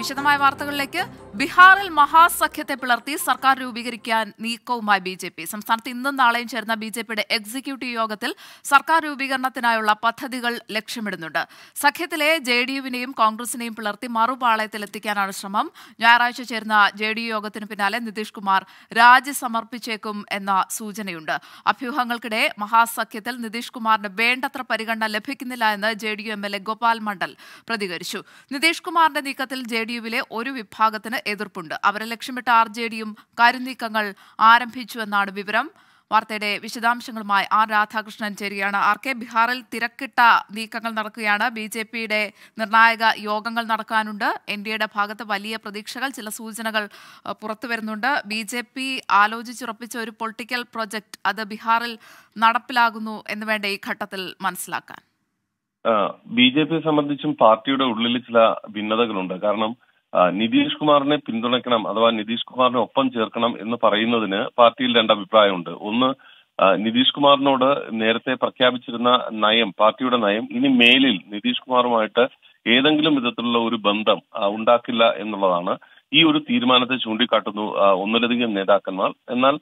വിശദമായ വാർത്തകളിലേക്ക് ബീഹാറിൽ മഹാസഖ്യത്തെ പിളർത്തി സർക്കാർ രൂപീകരിക്കാൻ നീക്കവുമായി ബി ജെ പി സംസ്ഥാനത്ത് ഇന്നും നാളെയും ചേർന്ന ബി ജെ പിയുടെ എക്സിക്യൂട്ടീവ് യോഗത്തിൽ സർക്കാർ രൂപീകരണത്തിനായുള്ള പദ്ധതികൾ ലക്ഷ്യമിടുന്നുണ്ട് സഖ്യത്തിലെ ജെ ഡി യുവിനെയും കോൺഗ്രസിനെയും പിളർത്തി മറുപാളയത്തിലെത്തിക്കാനാണ് ശ്രമം ഞായറാഴ്ച ചേർന്ന ജെ ഡി യു യോഗത്തിന് പിന്നാലെ നിതീഷ് കുമാർ രാജി സമർപ്പിച്ചേക്കും എന്ന സൂചനയുണ്ട് അഭ്യൂഹങ്ങൾക്കിടെ മഹാസഖ്യത്തിൽ നിതീഷ് കുമാറിന് വേണ്ടത്ര പരിഗണന ലഭിക്കുന്നില്ല എന്ന് J D U M L A Gopal Mandal പ്രതികരിച്ചു നിതീഷ് കുമാറിന്റെ നീക്കത്തിൽ ജെ ഡി യുവിലെ ഒരു വിഭാഗത്തിന് എതിർപ്പുണ്ട് അവരെ ലക്ഷ്യമിട്ട് ആർ ജെ ഡിയും കാര്യനീക്കങ്ങൾ ആരംഭിച്ചുവെന്നാണ് വിവരം വാർത്തയുടെ വിശദാംശങ്ങളുമായി ആർ രാധാകൃഷ്ണൻ ചേരുകയാണ് ആർ കെ ബീഹാറിൽ തിരക്കിട്ട നീക്കങ്ങൾ നടക്കുകയാണ് ബി ജെ പിയുടെ നിർണായക യോഗങ്ങൾ നടക്കാനുണ്ട് എൻ ഡി എയുടെ ഭാഗത്ത് വലിയ പ്രതീക്ഷകൾ ചില സൂചനകൾ പുറത്തു വരുന്നുണ്ട് ബി ജെ പി ആലോചിച്ചുറപ്പിച്ച ഒരു പൊളിറ്റിക്കൽ പ്രൊജക്ട് അത് ബീഹാറിൽ നടപ്പിലാകുന്നു എന്ന് വേണ്ട ഈ ഘട്ടത്തിൽ മനസ്സിലാക്കാൻ ബി ജെ പിയെ സംബന്ധിച്ചും പാർട്ടിയുടെ ഉള്ളിൽ ചില ഭിന്നതകളുണ്ട് കാരണം നിതീഷ് കുമാറിനെ പിന്തുണയ്ക്കണം അഥവാ നിതീഷ് കുമാറിനെ ഒപ്പം ചേർക്കണം എന്ന് പറയുന്നതിന് പാർട്ടിയിൽ രണ്ട് അഭിപ്രായമുണ്ട് ഒന്ന് നിതീഷ് കുമാറിനോട് നേരത്തെ പ്രഖ്യാപിച്ചിരുന്ന നയം പാർട്ടിയുടെ നയം ഇനി മേലിൽ നിതീഷ് കുമാറുമായിട്ട് ഏതെങ്കിലും വിധത്തിലുള്ള ഒരു ബന്ധം ഉണ്ടാക്കില്ല എന്നുള്ളതാണ് ഈ ഒരു തീരുമാനത്തെ ചൂണ്ടിക്കാട്ടുന്നു ഒന്നിലധികം നേതാക്കന്മാർ എന്നാൽ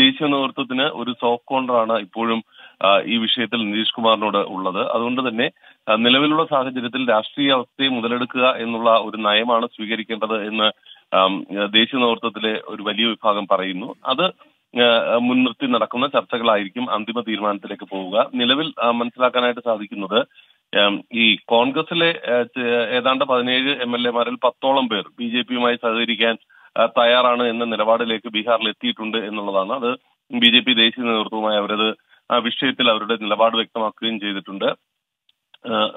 ദേശീയ നേതൃത്വത്തിന് ഒരു സോഫ്റ്റ് കോർണറാണ് ഇപ്പോഴും ഈ വിഷയത്തിൽ നിതീഷ് കുമാറിനോട് ഉള്ളത് അതുകൊണ്ട് തന്നെ നിലവിലുള്ള സാഹചര്യത്തിൽ രാഷ്ട്രീയ അവസ്ഥയെ മുതലെടുക്കുക എന്നുള്ള ഒരു നയമാണ് സ്വീകരിക്കേണ്ടത് എന്ന് ദേശീയ നേതൃത്വത്തിലെ ഒരു വലിയ വിഭാഗം പറയുന്നു അത് മുൻനിർത്തി നടക്കുന്ന ചർച്ചകളായിരിക്കും അന്തിമ തീരുമാനത്തിലേക്ക് പോവുക നിലവിൽ മനസ്സിലാക്കാനായിട്ട് സാധിക്കുന്നത് ഈ കോൺഗ്രസിലെ ഏതാണ്ട് പതിനേഴ് എം എൽ എമാരിൽ പത്തോളം പേർ ബി ജെ പിയുമായി സഹകരിക്കാൻ തയ്യാറാണ് എന്ന നിലപാടിലേക്ക് ബീഹാറിൽ എത്തിയിട്ടുണ്ട് എന്നുള്ളതാണ് അത് ബി ജെ പി ദേശീയ നേതൃത്വവുമായി അവരത് വിഷയത്തിൽ അവരുടെ നിലപാട് വ്യക്തമാക്കുകയും ചെയ്തിട്ടുണ്ട്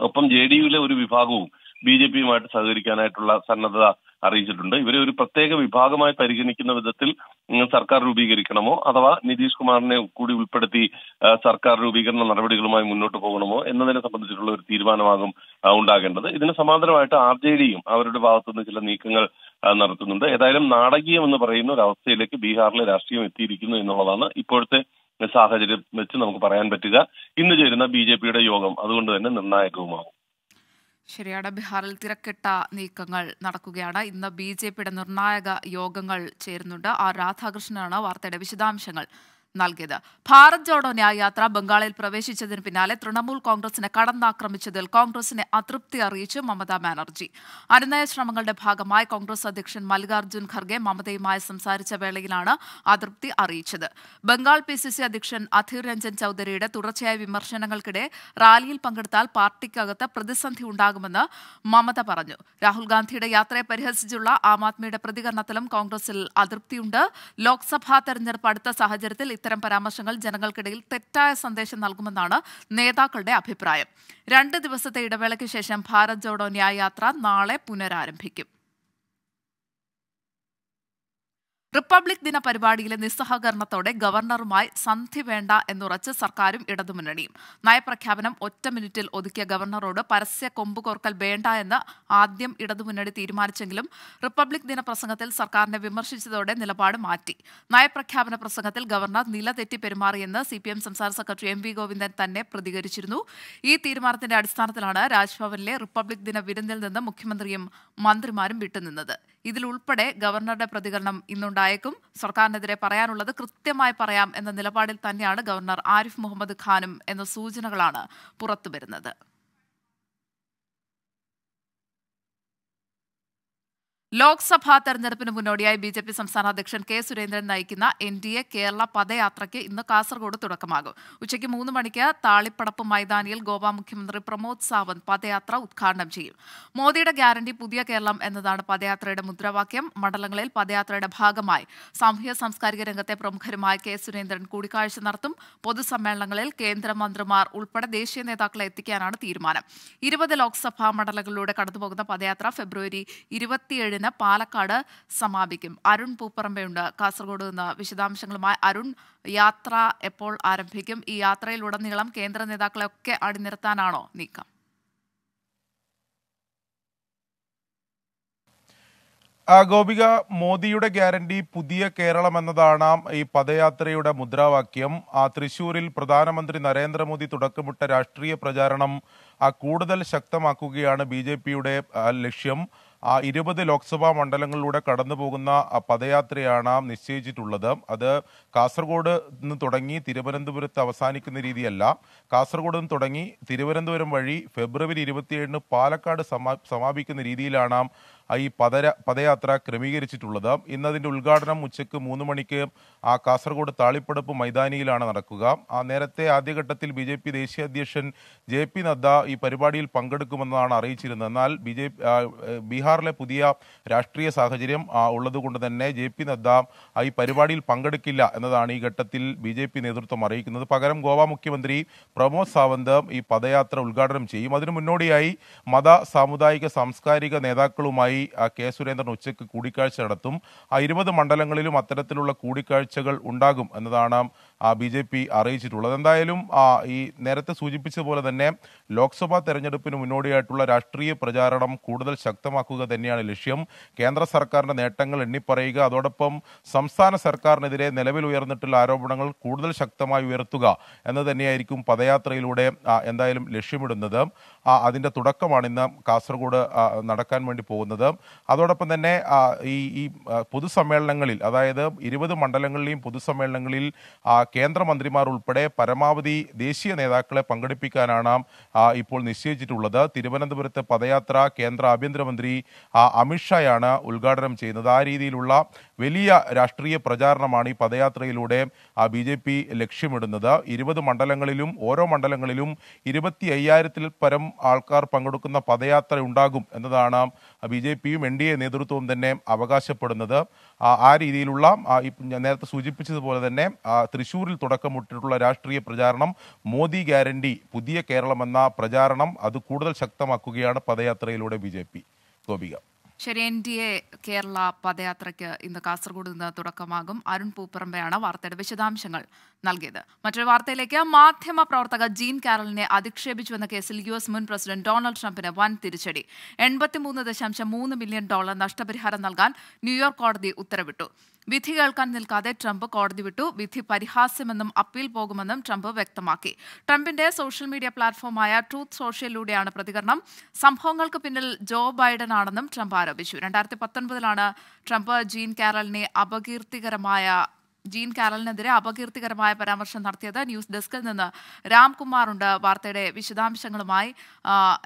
ഒപ്പം ജെ ഡി യുയിലെ ഒരു വിഭാഗവും ബി ജെ പിയുമായിട്ട് സഹകരിക്കാനായിട്ടുള്ള സന്നദ്ധത അറിയിച്ചിട്ടുണ്ട് ഇവരെ ഒരു പ്രത്യേക വിഭാഗമായി പരിഗണിക്കുന്ന വിധത്തിൽ സർക്കാർ രൂപീകരിക്കണമോ അഥവാ നിതീഷ് കുമാറിനെ കൂടി ഉൾപ്പെടുത്തി സർക്കാർ രൂപീകരണ നടപടികളുമായി മുന്നോട്ട് പോകണമോ എന്നതിനെ സംബന്ധിച്ചിട്ടുള്ള ഒരു തീരുമാനമാകും ഉണ്ടാകേണ്ടത് ഇതിന് സമാന്തരമായിട്ട് ആർ ജെ ഡിയും അവരുടെ ഭാഗത്തുനിന്ന് ചില നീക്കങ്ങൾ നടത്തുന്നുണ്ട് ഏതായാലും നാടകീയം എന്ന് പറയുന്ന ഒരു അവസ്ഥയിലേക്ക് ബീഹാറിലെ രാഷ്ട്രീയം എത്തിയിരിക്കുന്നു എന്നുള്ളതാണ് ഇപ്പോഴത്തെ സാഹചര്യം വെച്ച് നമുക്ക് പറയാൻ പറ്റുക ഇന്ന് ചേരുന്ന ബി ജെ പിയുടെ യോഗം അതുകൊണ്ട് തന്നെ നിർണായകവുമാകും ശരിയാണ് ബീഹാറിൽ തിരക്കിട്ട നീക്കങ്ങൾ നടക്കുകയാണ് ഇന്ന് ബി ജെ പിയുടെ നിർണായക യോഗങ്ങൾ ചേരുന്നുണ്ട് ആർ രാധാകൃഷ്ണനാണ് വാർത്തയുടെ വിശദാംശങ്ങൾ നൽകിയത് ഭാരത് ജോഡോ ന്യായയാത്ര ബംഗാളിൽ പ്രവേശിച്ചതിന് പിന്നാലെ തൃണമൂൽ കോൺഗ്രസിനെ കടന്നാക്രമിച്ചതിൽ കോൺഗ്രസിനെ അതൃപ്തി അറിയിച്ചു മമതാ ബാനർജി അനുനയ ശ്രമങ്ങളുടെ ഭാഗമായി കോൺഗ്രസ് അധ്യക്ഷൻ മല്ലികാർജ്ജുൻ ഖർഗെ മമതയുമായി സംസാരിച്ച വേളയിലാണ് അതൃപ്തി അറിയിച്ചത് ബംഗാൾ പി സി സി അധ്യക്ഷൻ അധീർ രഞ്ജൻ ചൌധരിയുടെ തുടർച്ചയായ വിമർശനങ്ങൾക്കിടെ റാലിയിൽ പങ്കെടുത്താൽ പാർട്ടിക്കകത്ത് പ്രതിസന്ധി ഉണ്ടാകുമെന്ന് മമത പറഞ്ഞു രാഹുൽ ഗാന്ധിയുടെ യാത്രയെ പരിഹസിച്ചുള്ള ആം ആദ്മിയുടെ പ്രതികരണത്തിലും കോൺഗ്രസിൽ അതൃപ്തിയുണ്ട് ലോക്സഭാ തെരഞ്ഞെടുപ്പ് അടുത്ത സാഹചര്യത്തിൽ ഇത്തരം പരാമർശങ്ങൾ ജനങ്ങൾക്കിടയിൽ തെറ്റായ സന്ദേശം നൽകുമെന്നാണ് നേതാക്കളുടെ അഭിപ്രായം രണ്ട് ദിവസത്തെ ഇടവേളയ്ക്ക് ശേഷം ഭാരത് ജോഡോ ന്യായയാത്ര യാത്ര നാളെ പുനരാരംഭിക്കും റിപ്പബ്ലിക് ദിന പരിപാടിയിലെ നിസ്സഹകരണത്തോടെ ഗവർണറുമായി സന്ധി വേണ്ട എന്നുറച്ച് സർക്കാരും ഇടതുമുന്നണിയും നയപ്രഖ്യാപനം ഒറ്റ മിനിറ്റിൽ ഒതുക്കിയ ഗവർണറോട് പരസ്യ കൊമ്പ് കോർക്കൽ വേണ്ട എന്ന് ആദ്യം ഇടതുമുന്നണി തീരുമാനിച്ചെങ്കിലും റിപ്പബ്ലിക് ദിന പ്രസംഗത്തിൽ സർക്കാരിനെ വിമർശിച്ചതോടെ നിലപാട് മാറ്റി നയപ്രഖ്യാപന പ്രസംഗത്തിൽ ഗവർണർ നില തെറ്റി പെരുമാറിയെന്ന് സി പി എം സംസ്ഥാന സെക്രട്ടറി എം വി ഗോവിന്ദൻ തന്നെ പ്രതികരിച്ചിരുന്നു ഈ തീരുമാനത്തിന്റെ അടിസ്ഥാനത്തിലാണ് രാജ്ഭവനിലെ റിപ്പബ്ലിക് ദിന വിരുന്നിൽ നിന്ന് മുഖ്യമന്ത്രിയും മന്ത്രിമാരും വിട്ടുനിന്നത് ഇതിലുൾപ്പെടെ ഗവർണറുടെ പ്രതികരണം ഇന്നുണ്ടായേക്കും സർക്കാരിനെതിരെ പറയാനുള്ളത് കൃത്യമായി പറയാം എന്ന നിലപാടിൽ തന്നെയാണ് ഗവർണർ ആരിഫ് മുഹമ്മദ് ഖാനും എന്ന സൂചനകളാണ് പുറത്തുവരുന്നത് ലോക്സഭാ തെരഞ്ഞെടുപ്പിന് മുന്നോടിയായി ബി ജെ പി സംസ്ഥാന അധ്യക്ഷൻ കെ സുരേന്ദ്രൻ നയിക്കുന്ന എൻ ഡി എ കേരള പദയാത്രയ്ക്ക് ഇന്ന് കാസർഗോഡ് തുടക്കമാകും ഉച്ചയ്ക്ക് മൂന്ന് മണിക്ക് താളിപ്പടപ്പ് മൈതാനിയിൽ ഗോവ മുഖ്യമന്ത്രി പ്രമോദ് സാവന്ത് പദയാത്ര ഉദ്ഘാടനം ചെയ്യും മോദിയുടെ ഗ്യാരണ്ടി പുതിയ കേരളം എന്നതാണ് പദയാത്രയുടെ മുദ്രാവാക്യം മണ്ഡലങ്ങളിൽ പദയാത്രയുടെ ഭാഗമായി സാമൂഹ്യ സാംസ്കാരിക രംഗത്തെ പ്രമുഖരുമായ കെ സുരേന്ദ്രൻ കൂടിക്കാഴ്ച നടത്തും പൊതുസമ്മേളനങ്ങളിൽ കേന്ദ്രമന്ത്രിമാർ ഉൾപ്പെടെ ദേശീയ നേതാക്കളെ എത്തിക്കാനാണ് തീരുമാനം ഇരുപത് ലോക്സഭാ മണ്ഡലങ്ങളിലൂടെ കടന്നുപോകുന്ന പദയാത്ര ഫെബ്രുവരി ഇരുപത്തിയേഴിന് ഇന്ന് പാലക്കാട് സമാപിക്കും അരുൺ പൂപ്പറമ്പയുണ്ട് കാസർഗോഡ് നിന്ന് വിശദാംശങ്ങളുമായി അരുൺ യാത്ര എപ്പോൾ ആരംഭിക്കും ഈ യാത്രയിലുടനീളം കേന്ദ്ര നേതാക്കളെ ഒക്കെ അണിനിരത്താനാണോ നീക്കം ഗോപിക മോദിയുടെ ഗ്യാരണ്ടി പുതിയ കേരളം എന്നതാണ് ഈ പദയാത്രയുടെ മുദ്രാവാക്യം ആ തൃശൂരിൽ പ്രധാനമന്ത്രി നരേന്ദ്രമോദി തുടക്കമിട്ട രാഷ്ട്രീയ പ്രചാരണം കൂടുതൽ ശക്തമാക്കുകയാണ് ബി ലക്ഷ്യം ആ ഇരുപത് ലോക്സഭാ മണ്ഡലങ്ങളിലൂടെ കടന്നു പോകുന്ന പദയാത്രയാണ് നിശ്ചയിച്ചിട്ടുള്ളത് അത് കാസർഗോഡ് നിന്ന് തുടങ്ങി തിരുവനന്തപുരത്ത് അവസാനിക്കുന്ന രീതിയല്ല കാസർഗോഡ് നിന്ന് തുടങ്ങി തിരുവനന്തപുരം വഴി ഫെബ്രുവരി ഇരുപത്തിയേഴിന് പാലക്കാട് സമാ സമാപിക്കുന്ന രീതിയിലാണ് ഈ പദര പദയാത്ര ക്രമീകരിച്ചിട്ടുള്ളത് ഇന്നതിൻ്റെ ഉദ്ഘാടനം ഉച്ചയ്ക്ക് മൂന്ന് മണിക്ക് ആ കാസർഗോഡ് താളിപ്പടപ്പ് മൈതാനിയിലാണ് നടക്കുക ആ നേരത്തെ ആദ്യഘട്ടത്തിൽ ബി ജെ പി ദേശീയ അധ്യക്ഷൻ ജെ പി നദ്ദ ഈ പരിപാടിയിൽ പങ്കെടുക്കുമെന്നാണ് അറിയിച്ചിരുന്നത് എന്നാൽ ബി ജെ ബീഹാറിലെ പുതിയ രാഷ്ട്രീയ സാഹചര്യം ഉള്ളതുകൊണ്ട് തന്നെ ജെ പി നദ്ദ ഈ പരിപാടിയിൽ പങ്കെടുക്കില്ല എന്നതാണ് ഈ ഘട്ടത്തിൽ ബി ജെ പി നേതൃത്വം അറിയിക്കുന്നത് പകരം ഗോവ മുഖ്യമന്ത്രി പ്രമോദ് സാവന്ത് ഈ പദയാത്ര ഉദ്ഘാടനം ചെയ്യും അതിനു മുന്നോടിയായി മത സാമുദായിക സാംസ്കാരിക നേതാക്കളുമായി വിശദമായി കെ സുരേന്ദ്രൻ ഉച്ചയ്ക്ക് കൂടിക്കാഴ്ച നടത്തും ആ ഇരുപത് മണ്ഡലങ്ങളിലും അത്തരത്തിലുള്ള കൂടിക്കാഴ്ചകൾ ഉണ്ടാകും എന്നതാണ് ബി ജെ പി അറിയിച്ചിട്ടുള്ളത് എന്തായാലും ഈ നേരത്തെ സൂചിപ്പിച്ചതുപോലെ തന്നെ ലോക്സഭാ തെരഞ്ഞെടുപ്പിന് മുന്നോടിയായിട്ടുള്ള രാഷ്ട്രീയ പ്രചാരണം കൂടുതൽ ശക്തമാക്കുക തന്നെയാണ് ലക്ഷ്യം കേന്ദ്ര സർക്കാരിൻ്റെ നേട്ടങ്ങൾ എണ്ണിപ്പറയുക അതോടൊപ്പം സംസ്ഥാന സർക്കാരിനെതിരെ നിലവിൽ ഉയർന്നിട്ടുള്ള ആരോപണങ്ങൾ കൂടുതൽ ശക്തമായി ഉയർത്തുക എന്ന് തന്നെയായിരിക്കും പദയാത്രയിലൂടെ എന്തായാലും ലക്ഷ്യമിടുന്നത് അതിൻ്റെ തുടക്കമാണ് ഇന്ന് കാസർഗോഡ് നടക്കാൻ വേണ്ടി പോകുന്നത് അതോടൊപ്പം തന്നെ ഈ ഈ പൊതുസമ്മേളനങ്ങളിൽ അതായത് ഇരുപത് മണ്ഡലങ്ങളിലെയും പൊതുസമ്മേളനങ്ങളിൽ കേന്ദ്രമന്ത്രിമാർ ഉൾപ്പെടെ പരമാവധി ദേശീയ നേതാക്കളെ പങ്കെടുപ്പിക്കാനാണ് ഇപ്പോൾ നിശ്ചയിച്ചിട്ടുള്ളത് തിരുവനന്തപുരത്ത് പദയാത്ര കേന്ദ്ര ആഭ്യന്തരമന്ത്രി അമിത്ഷായാണ് ഉദ്ഘാടനം ചെയ്യുന്നത് ആ രീതിയിലുള്ള വലിയ രാഷ്ട്രീയ പ്രചാരണമാണ് ഈ പദയാത്രയിലൂടെ ആ ബി ജെ പി ലക്ഷ്യമിടുന്നത് ഇരുപത് മണ്ഡലങ്ങളിലും ഓരോ മണ്ഡലങ്ങളിലും ഇരുപത്തി അയ്യായിരത്തിൽ പരം ആൾക്കാർ പങ്കെടുക്കുന്ന പദയാത്ര ഉണ്ടാകും എന്നതാണ് ബി ജെ പിയും എൻ ഡി എ നേതൃത്വവും തന്നെ അവകാശപ്പെടുന്നത് ആ രീതിയിലുള്ള നേരത്തെ സൂചിപ്പിച്ചതുപോലെ തന്നെ തൃശ്ശൂരിൽ തുടക്കമിട്ടിട്ടുള്ള രാഷ്ട്രീയ പ്രചാരണം മോദി ഗ്യാരണ്ടി പുതിയ കേരളം എന്ന പ്രചാരണം അത് കൂടുതൽ ശക്തമാക്കുകയാണ് പദയാത്രയിലൂടെ ബി ജെ പി ഗോപിക ശരി എൻ ഡി എ കേരള പദയാത്രയ്ക്ക് ഇന്ന് കാസർഗോഡ് നിന്ന് തുടക്കമാകും അരുൺ പൂപ്പറമ്പയാണ് വാർത്തയുടെ വിശദാംശങ്ങൾ നൽകിയത് മറ്റൊരു വാർത്തയിലേക്ക് മാധ്യമ പ്രവർത്തക ജീൻ കാരലിനെ അധിക്ഷേപിച്ചുവെന്ന കേസിൽ യു എസ് മുൻ പ്രസിഡന്റ് ഡൊണാൾഡ് ട്രംപിന് വൻ തിരിച്ചടി എൺപത്തിമൂന്ന് ദശാംശം മൂന്ന് മില്യൺ ഡോളർ നഷ്ടപരിഹാരം നൽകാൻ ന്യൂയോർക്ക് കോടതി ഉത്തരവിട്ടു വിധി കേൾക്കാൻ നിൽക്കാതെ ട്രംപ് കോടതി വിട്ടു വിധി പരിഹാസ്യമെന്നും അപ്പീൽ പോകുമെന്നും ട്രംപ് വ്യക്തമാക്കി ട്രംപിന്റെ സോഷ്യൽ മീഡിയ പ്ലാറ്റ്ഫോമായ ട്രൂത്ത് സോഷ്യലിലൂടെയാണ് പ്രതികരണം സംഭവങ്ങൾക്ക് പിന്നിൽ ജോ ബൈഡൻ ആണെന്നും ട്രംപ് ആരോപിച്ചു രണ്ടായിരത്തി പത്തൊൻപതിലാണ് ട്രംപ് ജീൻ കാരലിനെ അപകീർത്തികരമായ ജീൻ കാരലിനെതിരെ അപകീർത്തികരമായ പരാമർശം നടത്തിയത് ന്യൂസ് ഡെസ്കിൽ നിന്ന് രാംകുമാർ ഉണ്ട് വാർത്തയുടെ വിശദാംശങ്ങളുമായി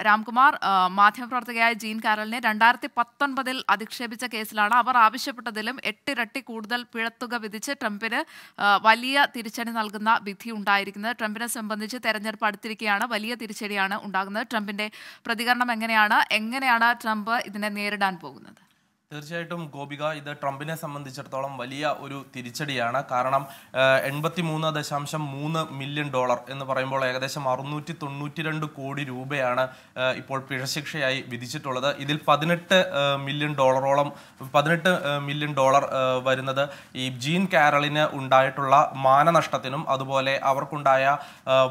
രാംകുമാർ മാധ്യമപ്രവർത്തകയായ ജീൻ കാരലിനെ രണ്ടായിരത്തി പത്തൊൻപതിൽ അധിക്ഷേപിച്ച കേസിലാണ് അവർ ആവശ്യപ്പെട്ടതിലും എട്ടിരട്ടി കൂടുതൽ പിഴത്തുക വിധിച്ച് ട്രംപിന് വലിയ തിരിച്ചടി നൽകുന്ന വിധി ഉണ്ടായിരിക്കുന്നത് ട്രംപിനെ സംബന്ധിച്ച് തെരഞ്ഞെടുപ്പ് അടുത്തിരിക്കുകയാണ് വലിയ തിരിച്ചടിയാണ് ഉണ്ടാകുന്നത് ട്രംപിന്റെ പ്രതികരണം എങ്ങനെയാണ് എങ്ങനെയാണ് ട്രംപ് ഇതിനെ നേരിടാൻ പോകുന്നത് തീർച്ചയായിട്ടും ഗോപിക ഇത് ട്രംപിനെ സംബന്ധിച്ചിടത്തോളം വലിയ ഒരു തിരിച്ചടിയാണ് കാരണം എൺപത്തി മൂന്ന് ദശാംശം മൂന്ന് മില്യൺ ഡോളർ എന്ന് പറയുമ്പോൾ ഏകദേശം അറുന്നൂറ്റി തൊണ്ണൂറ്റി രണ്ട് കോടി രൂപയാണ് ഇപ്പോൾ പിഴശിക്ഷയായി വിധിച്ചിട്ടുള്ളത് ഇതിൽ പതിനെട്ട് മില്യൺ ഡോളറോളം പതിനെട്ട് മില്യൺ ഡോളർ വരുന്നത് ഈ ജീൻ കാരളിന് ഉണ്ടായിട്ടുള്ള മാനനഷ്ടത്തിനും അതുപോലെ അവർക്കുണ്ടായ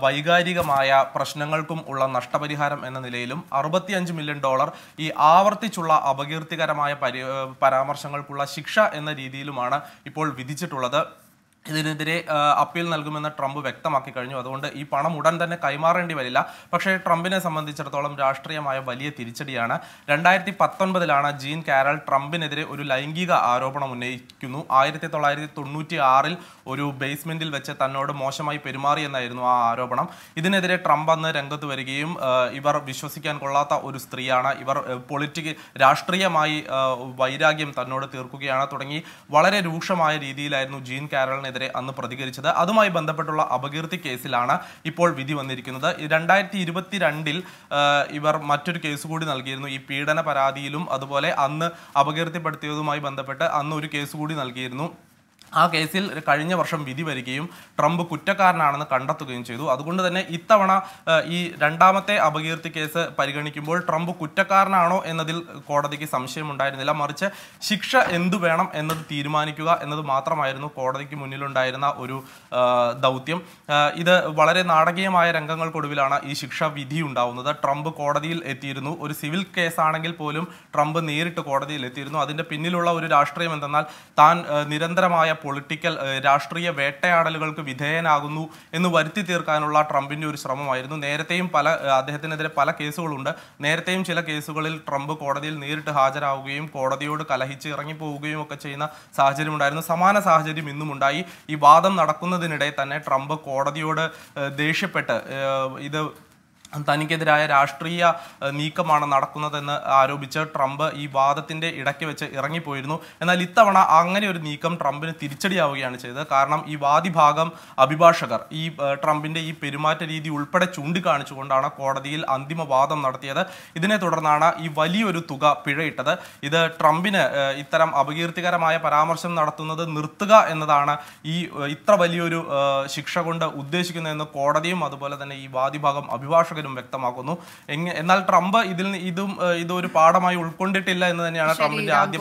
വൈകാരികമായ പ്രശ്നങ്ങൾക്കും ഉള്ള നഷ്ടപരിഹാരം എന്ന നിലയിലും അറുപത്തിയഞ്ച് മില്യൺ ഡോളർ ഈ ആവർത്തിച്ചുള്ള അപകീർത്തികരമായ പരി പരാമർശങ്ങൾക്കുള്ള ശിക്ഷ എന്ന രീതിയിലുമാണ് ഇപ്പോൾ വിധിച്ചിട്ടുള്ളത് ഇതിനെതിരെ അപ്പീൽ നൽകുമെന്ന് ട്രംപ് വ്യക്തമാക്കി കഴിഞ്ഞു അതുകൊണ്ട് ഈ പണം ഉടൻ തന്നെ കൈമാറേണ്ടി വരില്ല പക്ഷേ ട്രംപിനെ സംബന്ധിച്ചിടത്തോളം രാഷ്ട്രീയമായ വലിയ തിരിച്ചടിയാണ് രണ്ടായിരത്തി പത്തൊൻപതിലാണ് ജീൻ കാരൽ ട്രംപിനെതിരെ ഒരു ലൈംഗിക ആരോപണം ഉന്നയിക്കുന്നു ആയിരത്തി തൊള്ളായിരത്തി തൊണ്ണൂറ്റി ആറിൽ ഒരു ബേസ്മെന്റിൽ വെച്ച് തന്നോട് മോശമായി പെരുമാറിയെന്നായിരുന്നു ആ ആരോപണം ഇതിനെതിരെ ട്രംപ് അന്ന് രംഗത്ത് വരികയും ഇവർ വിശ്വസിക്കാൻ കൊള്ളാത്ത ഒരു സ്ത്രീയാണ് ഇവർ പൊളിറ്റിക് രാഷ്ട്രീയമായി വൈരാഗ്യം തന്നോട് തീർക്കുകയാണ് തുടങ്ങി വളരെ രൂക്ഷമായ രീതിയിലായിരുന്നു ജീൻ കാരലിനെതിരെ കേസിനെതിരെ അന്ന് പ്രതികരിച്ചത് അതുമായി ബന്ധപ്പെട്ടുള്ള അപകീർത്തി കേസിലാണ് ഇപ്പോൾ വിധി വന്നിരിക്കുന്നത് രണ്ടായിരത്തി ഇരുപത്തിരണ്ടിൽ ഇവർ മറ്റൊരു കേസ് കൂടി നൽകിയിരുന്നു ഈ പീഡന പരാതിയിലും അതുപോലെ അന്ന് അപകീർത്തിപ്പെടുത്തിയതുമായി ബന്ധപ്പെട്ട് അന്ന് ഒരു കേസ് കൂടി നൽകിയിരുന്നു ആ കേസിൽ കഴിഞ്ഞ വർഷം വിധി വരികയും ട്രംപ് കുറ്റക്കാരനാണെന്ന് കണ്ടെത്തുകയും ചെയ്തു അതുകൊണ്ട് തന്നെ ഇത്തവണ ഈ രണ്ടാമത്തെ അപകീർത്തി കേസ് പരിഗണിക്കുമ്പോൾ ട്രംപ് കുറ്റക്കാരനാണോ എന്നതിൽ കോടതിക്ക് സംശയമുണ്ടായിരുന്നില്ല മറിച്ച് ശിക്ഷ എന്തു വേണം എന്നത് തീരുമാനിക്കുക എന്നത് മാത്രമായിരുന്നു കോടതിക്ക് മുന്നിലുണ്ടായിരുന്ന ഒരു ദൗത്യം ഇത് വളരെ നാടകീയമായ രംഗങ്ങൾക്കൊടുവിലാണ് ഈ ശിക്ഷ വിധി ഉണ്ടാവുന്നത് ട്രംപ് കോടതിയിൽ എത്തിയിരുന്നു ഒരു സിവിൽ കേസാണെങ്കിൽ പോലും ട്രംപ് നേരിട്ട് കോടതിയിൽ എത്തിയിരുന്നു അതിന്റെ പിന്നിലുള്ള ഒരു രാഷ്ട്രീയം എന്തെന്നാൽ താൻ നിരന്തരമായ പൊളിറ്റിക്കൽ രാഷ്ട്രീയ വേട്ടയാടലുകൾക്ക് വിധേയനാകുന്നു എന്ന് വരുത്തി തീർക്കാനുള്ള ട്രംപിൻ്റെ ഒരു ശ്രമമായിരുന്നു നേരത്തെയും പല അദ്ദേഹത്തിനെതിരെ പല കേസുകളുണ്ട് നേരത്തെയും ചില കേസുകളിൽ ട്രംപ് കോടതിയിൽ നേരിട്ട് ഹാജരാകുകയും കോടതിയോട് കലഹിച്ച് ഇറങ്ങിപ്പോവുകയും ഒക്കെ ചെയ്യുന്ന സാഹചര്യമുണ്ടായിരുന്നു സമാന സാഹചര്യം ഇന്നും ഉണ്ടായി ഈ വാദം നടക്കുന്നതിനിടെ തന്നെ ട്രംപ് കോടതിയോട് ദേഷ്യപ്പെട്ട് ഇത് തനിക്കെതിരായ രാഷ്ട്രീയ നീക്കമാണ് നടക്കുന്നതെന്ന് ആരോപിച്ച് ട്രംപ് ഈ വാദത്തിന്റെ ഇടയ്ക്ക് വെച്ച് ഇറങ്ങിപ്പോയിരുന്നു എന്നാൽ ഇത്തവണ അങ്ങനെ ഒരു നീക്കം ട്രംപിന് തിരിച്ചടിയാവുകയാണ് ചെയ്തത് കാരണം ഈ വാദിഭാഗം അഭിഭാഷകർ ഈ ട്രംപിന്റെ ഈ പെരുമാറ്റ രീതി ഉൾപ്പെടെ ചൂണ്ടിക്കാണിച്ചുകൊണ്ടാണ് കോടതിയിൽ അന്തിമ വാദം നടത്തിയത് ഇതിനെ തുടർന്നാണ് ഈ വലിയൊരു തുക പിഴയിട്ടത് ഇത് ട്രംപിന് ഇത്തരം അപകീർത്തികരമായ പരാമർശം നടത്തുന്നത് നിർത്തുക എന്നതാണ് ഈ ഇത്ര വലിയൊരു ശിക്ഷ കൊണ്ട് ഉദ്ദേശിക്കുന്നതെന്ന് കോടതിയും അതുപോലെ തന്നെ ഈ വാദിഭാഗം അഭിഭാഷകരും സാഹചര്യം വ്യക്തമാക്കുന്നു എന്നാൽ ട്രംപ് ഇതിൽ ഇതും ഇതൊരു പാഠമായി ഉൾക്കൊണ്ടിട്ടില്ല എന്ന് തന്നെയാണ് ട്രംപിന്റെ ആദ്യ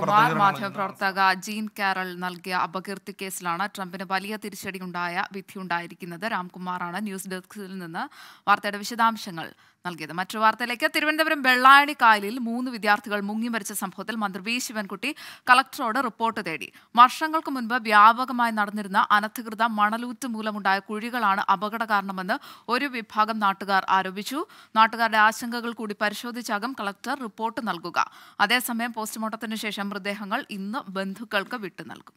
പ്രവർത്തക ജീൻ കാരൽ നൽകിയ അപകീർത്തി കേസിലാണ് ട്രംപിന് വലിയ തിരിച്ചടി ഉണ്ടായ വിധി ഉണ്ടായിരിക്കുന്നത് രാംകുമാറാണ് ന്യൂസ് ഡെസ്കിൽ നിന്ന് വാർത്തയുടെ വിശദാംശങ്ങൾ നൽകിയത് മറ്റൊരു വാർത്തയിലേക്ക് തിരുവനന്തപുരം വെള്ളായണി കായലിൽ മൂന്ന് വിദ്യാർത്ഥികൾ മുങ്ങി മരിച്ച സംഭവത്തിൽ മന്ത്രി വി ശിവൻകുട്ടി കളക്ടറോട് റിപ്പോർട്ട് തേടി വർഷങ്ങൾക്ക് മുൻപ് വ്യാപകമായി നടന്നിരുന്ന അനധികൃത മണലൂറ്റ് മൂലമുണ്ടായ കുഴികളാണ് അപകട കാരണമെന്ന് ഒരു വിഭാഗം നാട്ടുകാർ ആരോപിച്ചു നാട്ടുകാരുടെ ആശങ്കകൾ കൂടി പരിശോധിച്ചാകും കളക്ടർ റിപ്പോർട്ട് നൽകുക അതേസമയം പോസ്റ്റ്മോർട്ടത്തിനു ശേഷം മൃതദേഹങ്ങൾ ഇന്ന് ബന്ധുക്കൾക്ക് വിട്ടു നൽകും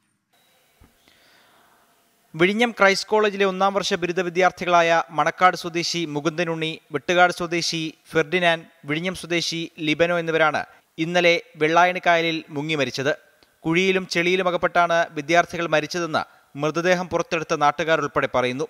വിഴിഞ്ഞം ക്രൈസ്റ്റ് കോളേജിലെ ഒന്നാം വർഷ ബിരുദ വിദ്യാർത്ഥികളായ മണക്കാട് സ്വദേശി മുകുന്ദനുണ്ണി വെട്ടുകാട് സ്വദേശി ഫെർഡിനാൻ വിഴിഞ്ഞം സ്വദേശി ലിബനോ എന്നിവരാണ് ഇന്നലെ വെള്ളായണിക്കായലിൽ മുങ്ങി മരിച്ചത് കുഴിയിലും ചെളിയിലും അകപ്പെട്ടാണ് വിദ്യാർത്ഥികൾ മരിച്ചതെന്ന് മൃതദേഹം പുറത്തെടുത്ത നാട്ടുകാർ ഉൾപ്പെടെ പറയുന്നു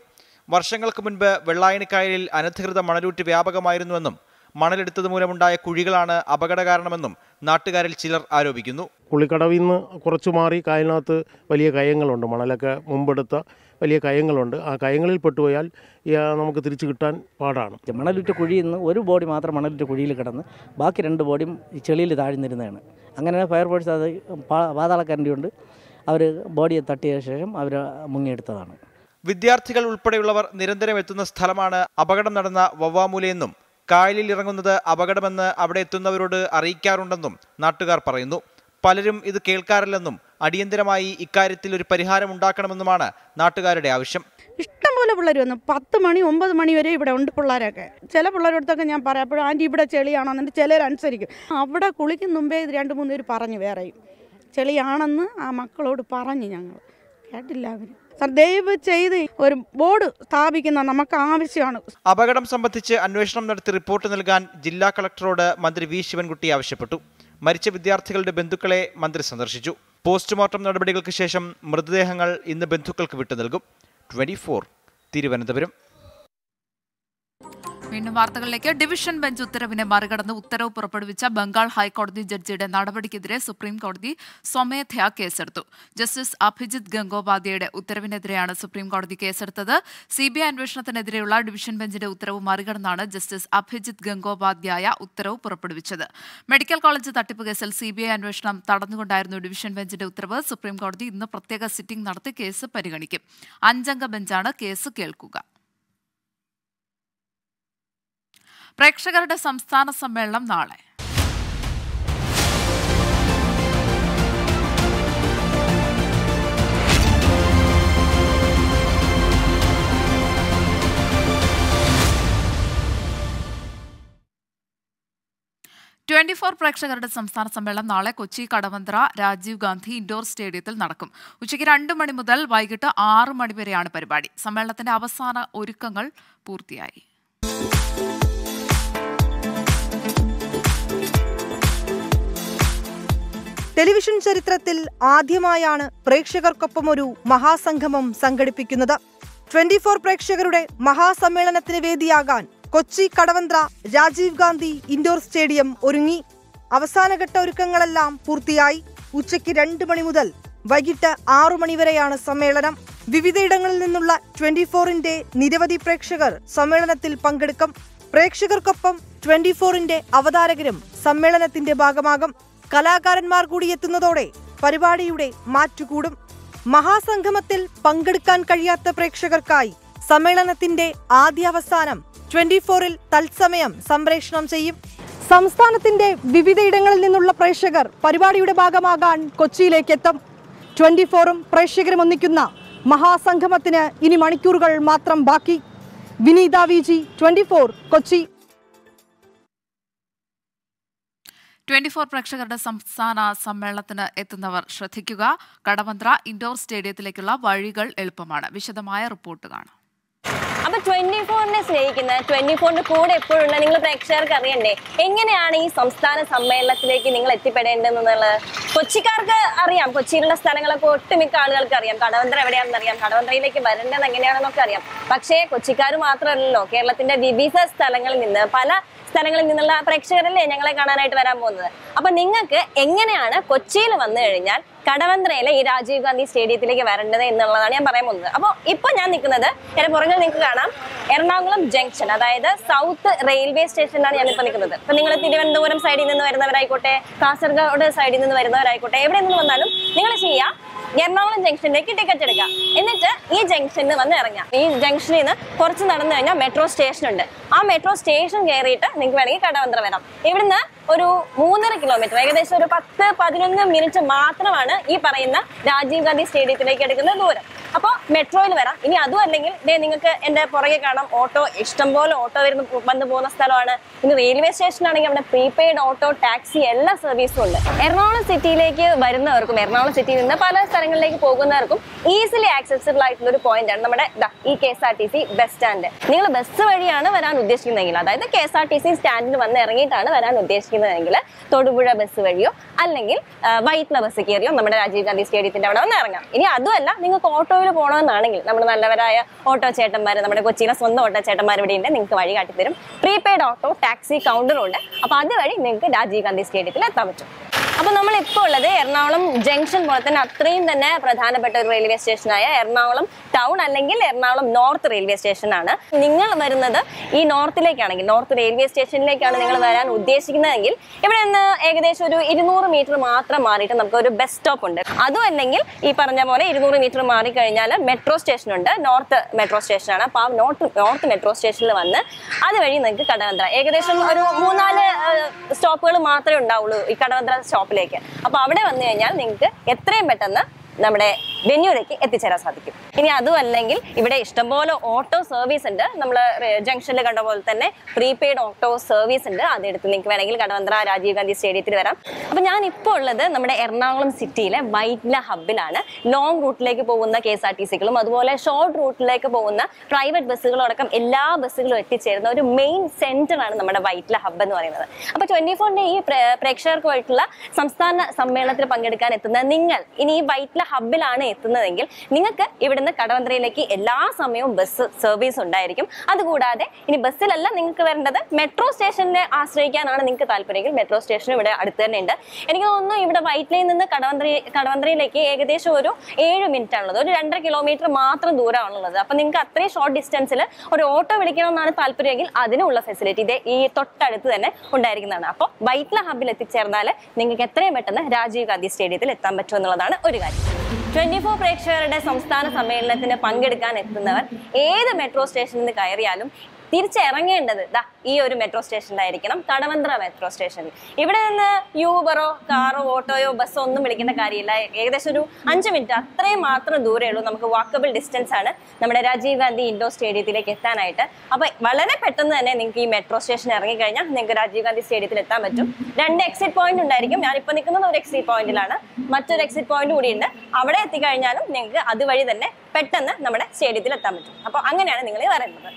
വർഷങ്ങൾക്ക് മുൻപ് വെള്ളായണിക്കായലിൽ അനധികൃത മണലൂറ്റ് വ്യാപകമായിരുന്നുവെന്നും മണലെടുത്തത് മൂലമുണ്ടായ കുഴികളാണ് അപകട കാരണമെന്നും നാട്ടുകാരിൽ ചിലർ ആരോപിക്കുന്നു കുളിക്കടവിൽ നിന്ന് കുറച്ചു മാറി കായലിനകത്ത് വലിയ കയങ്ങളുണ്ട് മണലൊക്കെ മുമ്പെടുത്ത വലിയ കയങ്ങളുണ്ട് ആ കയങ്ങളിൽ പെട്ടുപോയാൽ നമുക്ക് തിരിച്ചു കിട്ടാൻ പാടാണ് മണലിറ്റ കുഴിയിൽ നിന്ന് ഒരു ബോഡി മാത്രം മണലിറ്റ കുഴിയിൽ കിടന്ന് ബാക്കി രണ്ട് ബോഡിയും ചെളിയിൽ താഴ്ന്നിരുന്നതാണ് അങ്ങനെ ഫയർഫോഴ്സ് അത് പാതാളക്കാരൻ്റെയുണ്ട് അവർ ബോഡിയെ തട്ടിയ ശേഷം അവർ മുങ്ങിയെടുത്തതാണ് വിദ്യാർത്ഥികൾ ഉൾപ്പെടെയുള്ളവർ നിരന്തരം എത്തുന്ന സ്ഥലമാണ് അപകടം നടന്ന വവ്വാമൂലയെന്നും കായലിൽ ഇറങ്ങുന്നത് അപകടമെന്ന് അവിടെ എത്തുന്നവരോട് അറിയിക്കാറുണ്ടെന്നും നാട്ടുകാർ പറയുന്നു പലരും ഇത് കേൾക്കാറില്ലെന്നും അടിയന്തരമായി ഇക്കാര്യത്തിൽ ഒരു പരിഹാരം ഉണ്ടാക്കണമെന്നുമാണ് നാട്ടുകാരുടെ ആവശ്യം ഇഷ്ടംപോലെ പിള്ളേർ വന്നു പത്ത് മണി ഒമ്പത് മണി വരെ ഇവിടെ ഉണ്ട് പിള്ളേരൊക്കെ ചില പിള്ളേരടുത്തൊക്കെ ഞാൻ പറയാം അപ്പോഴും ആൻറ്റി ഇവിടെ ചെളിയാണോ എന്നിട്ട് ചിലരനുസരിക്കും അവിടെ കുളിക്കും മുമ്പേ ഇത് രണ്ട് മൂന്ന് പേര് പറഞ്ഞു വേറെയും ചെളിയാണെന്ന് ആ മക്കളോട് പറഞ്ഞു ഞങ്ങൾ കേട്ടില്ല അവർ സർ ദയവ് ചെയ്ത് ഒരു ബോർഡ് സ്ഥാപിക്കുന്ന നമുക്ക് ആവശ്യമാണ് അപകടം സംബന്ധിച്ച് അന്വേഷണം നടത്തി റിപ്പോർട്ട് നൽകാൻ ജില്ലാ കളക്ടറോട് മന്ത്രി വി ശിവൻകുട്ടി ആവശ്യപ്പെട്ടു മരിച്ച വിദ്യാർത്ഥികളുടെ ബന്ധുക്കളെ മന്ത്രി സന്ദർശിച്ചു പോസ്റ്റ്മോർട്ടം നടപടികൾക്ക് ശേഷം മൃതദേഹങ്ങൾ ഇന്ന് ബന്ധുക്കൾക്ക് വിട്ടു നൽകും ട്വന്റി തിരുവനന്തപുരം വീണ്ടും വാർത്തകളിലേക്ക് ഡിവിഷൻ ബെഞ്ച് ഉത്തരവിനെ മറികടന്ന് ഉത്തരവ് പുറപ്പെടുവിച്ച ബംഗാൾ ഹൈക്കോടതി ജഡ്ജിയുടെ നടപടിക്കെതിരെ സുപ്രീം കോടതി സ്വമേധയാ കേസെടുത്തു ജസ്റ്റിസ് അഭിജിത് ഗംഗോപാധ്യയുടെ ഉത്തരവിനെതിരെയാണ് സുപ്രീം കോടതി കേസെടുത്തത് സിബിഐ അന്വേഷണത്തിനെതിരെയുള്ള ഡിവിഷൻ ബെഞ്ചിന്റെ ഉത്തരവ് മറികടന്നാണ് ജസ്റ്റിസ് അഭിജിത് ഗംഗോപാധ്യായ ഉത്തരവ് പുറപ്പെടുവിച്ചത് മെഡിക്കൽ കോളേജ് തട്ടിപ്പ് കേസിൽ സിബിഐ അന്വേഷണം തടഞ്ഞുകൊണ്ടായിരുന്നു ഡിവിഷൻ ബെഞ്ചിന്റെ ഉത്തരവ് സുപ്രീം കോടതി ഇന്ന് പ്രത്യേക സിറ്റിംഗ് നടത്തി കേസ് പരിഗണിക്കും അഞ്ചംഗ ബെഞ്ചാണ് കേസ് കേൾക്കുക പ്രേക്ഷകരുടെ സംസ്ഥാന സമ്മേളനം നാളെ ട്വന്റി ഫോർ പ്രേക്ഷകരുടെ സംസ്ഥാന സമ്മേളനം നാളെ കൊച്ചി കടവന്ത്ര രാജീവ് ഗാന്ധി ഇൻഡോർ സ്റ്റേഡിയത്തിൽ നടക്കും ഉച്ചയ്ക്ക് രണ്ടു മണി മുതൽ വൈകിട്ട് ആറു മണി വരെയാണ് പരിപാടി സമ്മേളനത്തിന്റെ അവസാന ഒരുക്കങ്ങൾ പൂർത്തിയായി ടെലിവിഷൻ ചരിത്രത്തിൽ ആദ്യമായാണ് പ്രേക്ഷകർക്കൊപ്പം ഒരു മഹാസംഗമം സംഘടിപ്പിക്കുന്നത് ട്വന്റി ഫോർ പ്രേക്ഷകരുടെ മഹാസമ്മേളനത്തിന് വേദിയാകാൻ കൊച്ചി കടവന്ത്ര രാജീവ് ഗാന്ധി ഇൻഡോർ സ്റ്റേഡിയം ഒരുങ്ങി അവസാനഘട്ട ഒരുക്കങ്ങളെല്ലാം പൂർത്തിയായി ഉച്ചയ്ക്ക് രണ്ട് മണി മുതൽ വൈകിട്ട് ആറു മണിവരെയാണ് സമ്മേളനം വിവിധയിടങ്ങളിൽ നിന്നുള്ള ട്വന്റി ഫോറിന്റെ നിരവധി പ്രേക്ഷകർ സമ്മേളനത്തിൽ പങ്കെടുക്കും പ്രേക്ഷകർക്കൊപ്പം ട്വന്റി ഫോറിന്റെ അവതാരകരും സമ്മേളനത്തിന്റെ ഭാഗമാകും കലാകാരന്മാർ കൂടി എത്തുന്നതോടെ പരിപാടിയുടെ മാറ്റുകൂടും മഹാസംഗമത്തിൽ പങ്കെടുക്കാൻ കഴിയാത്ത പ്രേക്ഷകർക്കായി സമ്മേളനത്തിന്റെ അവസാനം ട്വന്റി ഫോറിൽ തത്സമയം സംപ്രേഷണം ചെയ്യും സംസ്ഥാനത്തിന്റെ വിവിധയിടങ്ങളിൽ നിന്നുള്ള പ്രേക്ഷകർ പരിപാടിയുടെ ഭാഗമാകാൻ കൊച്ചിയിലേക്ക് എത്തും ട്വന്റി ഫോറും പ്രേക്ഷകരും ഒന്നിക്കുന്ന മഹാസംഗമത്തിന് ഇനി മണിക്കൂറുകൾ മാത്രം ബാക്കി Vineetha V G twenty four Kochi twenty four പ്രേക്ഷകരുടെ സംസ്ഥാന സമ്മേളനത്തിന് എത്തുന്നവർ ശ്രദ്ധിക്കുക കടമന്ത്ര ഇൻഡോർ സ്റ്റേഡിയത്തിലേക്കുള്ള വഴികൾ എളുപ്പമാണ് വിശദമായ റിപ്പോർട്ട് കാണാം അപ്പൊ ട്വന്റി ഫോറിനെ സ്നേഹിക്കുന്ന ട്വന്റി ഫോറിന്റെ കൂടെ എപ്പോഴും നിങ്ങൾ പ്രേക്ഷകർക്ക് അറിയണ്ടേ എങ്ങനെയാണ് ഈ സംസ്ഥാന സമ്മേളനത്തിലേക്ക് നിങ്ങൾ എത്തിപ്പെടേണ്ടതെന്നുള്ളത് കൊച്ചിക്കാർക്ക് അറിയാം കൊച്ചിയിലുള്ള സ്ഥലങ്ങളൊക്കെ ഒട്ടുമിക്ക ആളുകൾക്ക് അറിയാം കടവന്ത്ര എവിടെയാണെന്ന് അറിയാം കടവന്ത്രയിലേക്ക് വരേണ്ടത് എങ്ങനെയാണെന്നൊക്കെ അറിയാം പക്ഷേ കൊച്ചിക്കാർ മാത്രമല്ലല്ലോ കേരളത്തിന്റെ വിവിധ സ്ഥലങ്ങളിൽ നിന്ന് പല സ്ഥലങ്ങളിൽ നിന്നുള്ള പ്രേക്ഷകരല്ലേ ഞങ്ങളെ കാണാനായിട്ട് വരാൻ പോകുന്നത് അപ്പൊ നിങ്ങൾക്ക് എങ്ങനെയാണ് കൊച്ചിയിൽ വന്നു കഴിഞ്ഞാൽ കടവന്ത്രയിലെ ഈ രാജീവ് ഗാന്ധി സ്റ്റേഡിയത്തിലേക്ക് വരേണ്ടത് എന്നുള്ളതാണ് ഞാൻ പറയാൻ പോകുന്നത് അപ്പോൾ ഇപ്പോൾ ഞാൻ നിൽക്കുന്നത് എൻ്റെ പുറകിൽ നിങ്ങൾക്ക് കാണാം എറണാകുളം ജംഗ്ഷൻ അതായത് സൗത്ത് റെയിൽവേ സ്റ്റേഷനിലാണ് ഞാനിപ്പോൾ നിൽക്കുന്നത് ഇപ്പം നിങ്ങൾ തിരുവനന്തപുരം സൈഡിൽ നിന്ന് വരുന്നവരായിക്കോട്ടെ കാസർഗോഡ് സൈഡിൽ നിന്ന് വരുന്നവരായിക്കോട്ടെ എവിടെ നിന്ന് വന്നാലും നിങ്ങൾ ചെയ്യുക എറണാകുളം ജംഗ്ഷനിലേക്ക് ടിക്കറ്റ് എടുക്കുക എന്നിട്ട് ഈ ജംഗ്ഷനിൽ വന്ന് ഇറങ്ങുക ഈ ജംഗ്ഷനിൽ നിന്ന് കുറച്ച് നടന്നു കഴിഞ്ഞാൽ മെട്രോ സ്റ്റേഷൻ ഉണ്ട് ആ മെട്രോ സ്റ്റേഷൻ കയറിയിട്ട് നിങ്ങൾക്ക് വേണമെങ്കിൽ കടവന്ത്ര വരാം ഇവിടുന്ന് ഒരു മൂന്നര കിലോമീറ്റർ ഏകദേശം ഒരു പത്ത് പതിനൊന്ന് മിനിറ്റ് മാത്രമാണ് ഈ പറയുന്ന രാജീവ് ഗാന്ധി സ്റ്റേഡിയത്തിലേക്ക് എടുക്കുന്ന ദൂരം അപ്പോൾ മെട്രോയിൽ വരാം ഇനി അതും അല്ലെങ്കിൽ ഇതേ നിങ്ങൾക്ക് എൻ്റെ പുറകെ കാണാം ഓട്ടോ ഇഷ്ടംപോലെ ഓട്ടോ വരുന്ന വന്നു പോകുന്ന സ്ഥലമാണ് ഇനി റെയിൽവേ സ്റ്റേഷനാണെങ്കിൽ അവിടെ പ്രീപെയ്ഡ് ഓട്ടോ ടാക്സി എല്ലാ സർവീസും ഉണ്ട് എറണാകുളം സിറ്റിയിലേക്ക് വരുന്നവർക്കും എറണാകുളം സിറ്റിയിൽ നിന്ന് പല സ്ഥലങ്ങളിലേക്ക് പോകുന്നവർക്കും ഈസിലി ആക്സസിബിൾ ആയിട്ടുള്ള ഒരു പോയിന്റ് ആണ് നമ്മുടെ ഈ K S R T C bus stand നിങ്ങൾ ബസ് വഴിയാണ് വരാൻ ഉദ്ദേശിക്കുന്നതെങ്കിൽ അതായത് K S R T C സ്റ്റാൻഡിൽ വന്ന് ഇറങ്ങിയിട്ടാണ് വരാൻ ഉദ്ദേശിക്കുന്നത് ഇരിക്കുന്നതെങ്കിൽ തൊടുപുഴ ബസ് വഴിയോ അല്ലെങ്കിൽ വൈറ്റ്ന ബസ് കയറിയോ നമ്മുടെ രാജീവ് ഗാന്ധി സ്റ്റേഡിയത്തിന്റെ അവിടെ വന്ന് ഇറങ്ങാം ഇനി അതുമല്ല നിങ്ങൾക്ക് ഓട്ടോയിൽ പോകണമെന്നാണെങ്കിൽ നമ്മുടെ നല്ലവരായ ഓട്ടോ ചേട്ടന്മാർ നമ്മുടെ കൊച്ചിയിലെ സ്വന്തം ഓട്ടോ ചേട്ടന്മാർ ഇവിടെ ഉണ്ട് നിങ്ങൾക്ക് വഴി കാട്ടിത്തരും പ്രീപെയ്ഡ് ഓട്ടോ ടാക്സി കൗണ്ടറുണ്ട് ഉണ്ട് അപ്പോൾ അതുവഴി നിങ്ങൾക്ക് രാജീവ് ഗാന്ധി സ്റ്റേഡിയത്തിൽ എത്താൻ പറ്റും അപ്പോൾ നമ്മൾ ഇപ്പോൾ ഉള്ളത് എറണാകുളം ജംഗ്ഷൻ പോലെ തന്നെ അത്രയും തന്നെ പ്രധാനപ്പെട്ട ഒരു റെയിൽവേ സ്റ്റേഷനായ എറണാകുളം ടൗൺ അല്ലെങ്കിൽ എറണാകുളം നോർത്ത് റെയിൽവേ സ്റ്റേഷൻ ആണ് നിങ്ങൾ വരുന്നത് ഈ നോർത്തിലേക്കാണെങ്കിൽ നോർത്ത് റെയിൽവേ സ്റ്റേഷനിലേക്കാണ് നിങ്ങൾ വരാൻ ഉദ്ദേശിക്കുന്നതെങ്കിൽ ഇവിടെ നിന്ന് ഏകദേശം ഒരു ഇരുന്നൂറ് മീറ്റർ മാത്രം മാറിയിട്ട് നമുക്ക് ഒരു ബസ് സ്റ്റോപ്പ് ഉണ്ട് അതും അല്ലെങ്കിൽ ഈ പറഞ്ഞ പോലെ ഇരുന്നൂറ് മീറ്റർ മാറി കഴിഞ്ഞാൽ മെട്രോ ഉണ്ട് നോർത്ത് മെട്രോ സ്റ്റേഷൻ ആണ് അപ്പോൾ ആ നോർത്ത് നോർത്ത് മെട്രോ സ്റ്റേഷനിൽ വന്ന് അതുവഴി നിങ്ങൾക്ക് കടവന്ത്ര ഏകദേശം ഒരു മൂന്നാല് സ്റ്റോപ്പുകൾ മാത്രമേ ഉണ്ടാവുള്ളൂ ഈ കടവന്ത്ര സ്റ്റോപ്പ് ഷോപ്പിലേക്ക് അപ്പൊ അവിടെ വന്നു കഴിഞ്ഞാൽ നിങ്ങൾക്ക് എത്രയും പെട്ടെന്ന് നമ്മുടെ വെന്യൂലേക്ക് എത്തിച്ചേരാൻ സാധിക്കും ഇനി അതുമല്ലെങ്കിൽ ഇവിടെ ഇഷ്ടംപോലെ ഓട്ടോ സർവീസ് ഉണ്ട് നമ്മൾ ജംഗ്ഷനിൽ കണ്ട പോലെ തന്നെ പ്രീപെയ്ഡ് ഓട്ടോ സർവീസ് ഉണ്ട് അതെടുത്ത് നിങ്ങൾക്ക് വേണമെങ്കിൽ കടവന്ത്ര രാജീവ് ഗാന്ധി സ്റ്റേഡിയത്തിൽ വരാം അപ്പം ഞാൻ ഇപ്പോൾ ഉള്ളത് നമ്മുടെ എറണാകുളം സിറ്റിയിലെ വൈറ്റ്ല ഹബിലാണ് ലോങ് റൂട്ടിലേക്ക് പോകുന്ന കെ എസ് ആർ ടി സികളും അതുപോലെ ഷോർട്ട് റൂട്ടിലേക്ക് പോകുന്ന പ്രൈവറ്റ് ബസ്സുകളടക്കം എല്ലാ ബസ്സുകളും എത്തിച്ചേരുന്ന ഒരു മെയിൻ സെന്റർ ആണ് നമ്മുടെ വൈറ്റ്ല ഹബ് എന്ന് പറയുന്നത് അപ്പോൾ ട്വൻറ്റി ഫോറിൻ്റെ ഈ പ്രേക്ഷകർക്കുമായിട്ടുള്ള സംസ്ഥാന സമ്മേളനത്തിൽ പങ്കെടുക്കാൻ എത്തുന്ന നിങ്ങൾ ഇനി ഈ വൈറ്റ്ല ഹബിലാണ് എത്തുന്നതെങ്കിൽ നിങ്ങൾക്ക് ഇവിടുന്ന് കടവന്ത്രയിലേക്ക് എല്ലാ സമയവും ബസ് സർവീസ് ഉണ്ടായിരിക്കും അതുകൂടാതെ ഇനി ബസ്സിലല്ല നിങ്ങൾക്ക് വരേണ്ടത് മെട്രോ സ്റ്റേഷനെ ആശ്രയിക്കാനാണ് നിങ്ങൾക്ക് താല്പര്യമെങ്കിൽ മെട്രോ സ്റ്റേഷൻ ഇവിടെ അടുത്ത് തന്നെ ഉണ്ട് എനിക്ക് തോന്നുന്നു ഇവിടെ ലൈനിൽ നിന്ന് കടവന്ത്രി കടവന്ത്രയിലേക്ക് ഏകദേശം ഒരു ഏഴ് മിനിറ്റ് ആണുള്ളത് ഒരു രണ്ടര കിലോമീറ്റർ മാത്രം ദൂരമാണുള്ളത് അപ്പം നിങ്ങൾക്ക് അത്രയും ഷോർട്ട് ഡിസ്റ്റൻസിൽ ഒരു ഓട്ടോ വിളിക്കണമെന്നാണ് താല്പര്യമെങ്കിൽ അതിനുള്ള ഫെസിലിറ്റി ഇതേ ഈ തൊട്ടടുത്ത് തന്നെ ഉണ്ടായിരിക്കുന്നതാണ് അപ്പോൾ വൈറ്റ്ല ഹബിൽ എത്തിച്ചേർന്നാൽ നിങ്ങൾക്ക് എത്രയും പെട്ടെന്ന് രാജീവ് ഗാന്ധി സ്റ്റേഡിയത്തിൽ എത്താൻ പറ്റുമെന്നുള്ളതാണ് ഒരു കാര്യം ട്വന്റി ഫോർ പ്രേക്ഷകരുടെ സംസ്ഥാന സമ്മേളനത്തിന് പങ്കെടുക്കാൻ എത്തുന്നവർ ഏത് മെട്രോ സ്റ്റേഷനിൽ നിന്ന് കയറിയാലും തിരിച്ചിറങ്ങേണ്ടത് ദാ ഈ ഒരു മെട്രോ സ്റ്റേഷനിലായിരിക്കണം കടവന്ത്ര മെട്രോ സ്റ്റേഷനിൽ ഇവിടെ നിന്ന് യൂബറോ കാറോ ഓട്ടോയോ ബസ്സോ ഒന്നും വിളിക്കേണ്ട കാര്യമില്ല ഏകദേശം ഒരു അഞ്ച് മിനിറ്റ് അത്രയും മാത്രം ദൂരേ ഉള്ളൂ നമുക്ക് വാക്കബിൾ ഡിസ്റ്റൻസ് ആണ് നമ്മുടെ രാജീവ് ഗാന്ധി ഇൻഡോർ സ്റ്റേഡിയത്തിലേക്ക് എത്താനായിട്ട് അപ്പോൾ വളരെ പെട്ടെന്ന് തന്നെ നിങ്ങൾക്ക് ഈ മെട്രോ സ്റ്റേഷൻ ഇറങ്ങിക്കഴിഞ്ഞാൽ നിങ്ങൾക്ക് രാജീവ് ഗാന്ധി സ്റ്റേഡിയത്തിൽ എത്താൻ പറ്റും രണ്ട് എക്സിറ്റ് പോയിന്റ് ഉണ്ടായിരിക്കും ഞാനിപ്പോൾ നിൽക്കുന്നത് ഒരു എക്സിറ്റ് പോയിന്റിലാണ് മറ്റൊരു എക്സിറ്റ് പോയിന്റ് കൂടിയുണ്ട് അവിടെ എത്തിക്കഴിഞ്ഞാലും നിങ്ങൾക്ക് അതുവഴി തന്നെ പെട്ടെന്ന് നമ്മുടെ സ്റ്റേഡിയത്തിൽ എത്താൻ പറ്റും അപ്പോൾ അങ്ങനെയാണ് നിങ്ങൾ പറയുന്നത്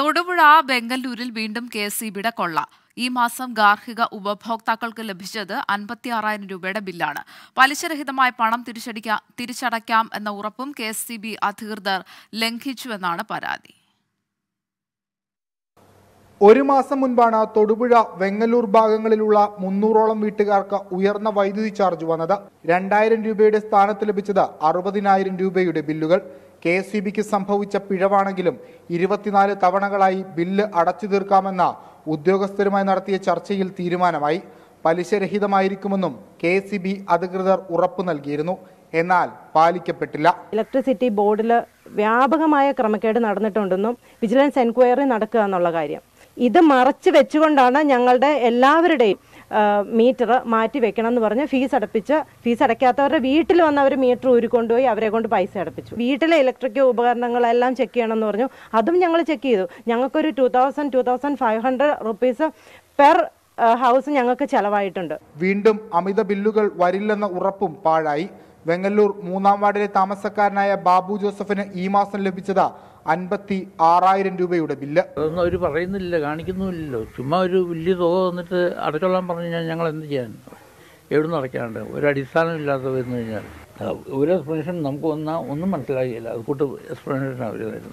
തൊടുപുഴ ബെങ്കല്ലൂരിൽ വീണ്ടും കെ എസ് കൊള്ള ഈ മാസം ഗാർഹിക ഉപഭോക്താക്കൾക്ക് ലഭിച്ചത് അൻപത്തി ആറായിരം രൂപയുടെ ബില്ലാണ് പലിശരഹിതമായ പണം തിരിച്ചടിക്കാം തിരിച്ചടയ്ക്കാം എന്ന ഉറപ്പും കെ എസ് സി ബി അധികൃതർ ലംഘിച്ചുവെന്നാണ് പരാതി ഒരു മാസം മുൻപാണ് തൊടുപുഴ വെങ്ങല്ലൂർ ഭാഗങ്ങളിലുള്ള മുന്നൂറോളം വീട്ടുകാർക്ക് ഉയർന്ന വൈദ്യുതി ചാർജ് വന്നത് രണ്ടായിരം രൂപയുടെ സ്ഥാനത്ത് ലഭിച്ചത് അറുപതിനായിരം രൂപയുടെ ബില്ലുകൾ കെ എസ് ബിക്ക് സംഭവിച്ച പിഴവാണെങ്കിലും ഇരുപത്തിനാല് തവണകളായി ബില്ല് അടച്ചു തീർക്കാമെന്ന ഉദ്യോഗസ്ഥരുമായി നടത്തിയ ചർച്ചയിൽ തീരുമാനമായി പലിശരഹിതമായിരിക്കുമെന്നും കെ സി ബി അധികൃതർ ഉറപ്പു നൽകിയിരുന്നു എന്നാൽ പാലിക്കപ്പെട്ടില്ല ഇലക്ട്രിസിറ്റി ബോർഡിൽ വ്യാപകമായ ക്രമക്കേട് നടന്നിട്ടുണ്ടെന്നും വിജിലൻസ് എൻക്വയറി നടക്കുക എന്നുള്ള കാര്യം ഇത് മറച്ചു വെച്ചുകൊണ്ടാണ് ഞങ്ങളുടെ എല്ലാവരുടെയും മീറ്റർ മാറ്റി വെക്കണം എന്ന് പറഞ്ഞ് ഫീസ് അടപ്പിച്ച് ഫീസ് അടയ്ക്കാത്തവരുടെ വീട്ടിൽ വന്ന് അവർ മീറ്റർ ഊരിക്കൊണ്ടുപോയി അവരെ കൊണ്ട് പൈസ അടപ്പിച്ചു വീട്ടിലെ ഇലക്ട്രിക് ഉപകരണങ്ങളെല്ലാം ചെക്ക് ചെയ്യണം എന്ന് പറഞ്ഞു അതും ഞങ്ങൾ ചെക്ക് ചെയ്തു ഞങ്ങൾക്കൊരു two thousand two thousand five hundred rupees per house ഞങ്ങൾക്ക് ചെലവായിട്ടുണ്ട് വീണ്ടും അമിത ബില്ലുകൾ വരില്ലെന്ന ഉറപ്പും പാഴായി വെങ്ങല്ലൂർ മൂന്നാം വാർഡിലെ താമസക്കാരനായ ബാബു ജോസഫിന് ഈ മാസം ലഭിച്ചത് അൻപത്തി ആറായിരം രൂപയുടെ ബില്ല് അതൊന്നും അവർ പറയുന്നില്ല കാണിക്കുന്നുമില്ലല്ലോ ചുമ്മാ ഒരു വലിയ തുക വന്നിട്ട് അടച്ചോളാൻ പറഞ്ഞു കഴിഞ്ഞാൽ ഞങ്ങൾ എന്ത് ചെയ്യാൻ എവിടുന്ന് അടയ്ക്കാണ്ട് ഒരു അടിസ്ഥാനമില്ലാതെ വന്നു കഴിഞ്ഞാൽ ഒരു എക്സ്പ്ലനേഷൻ നമുക്ക് വന്നാൽ ഒന്നും മനസ്സിലാകില്ല അത് കൂട്ട് എക്സ്പ്ലനേഷൻ അവർ തരുന്നു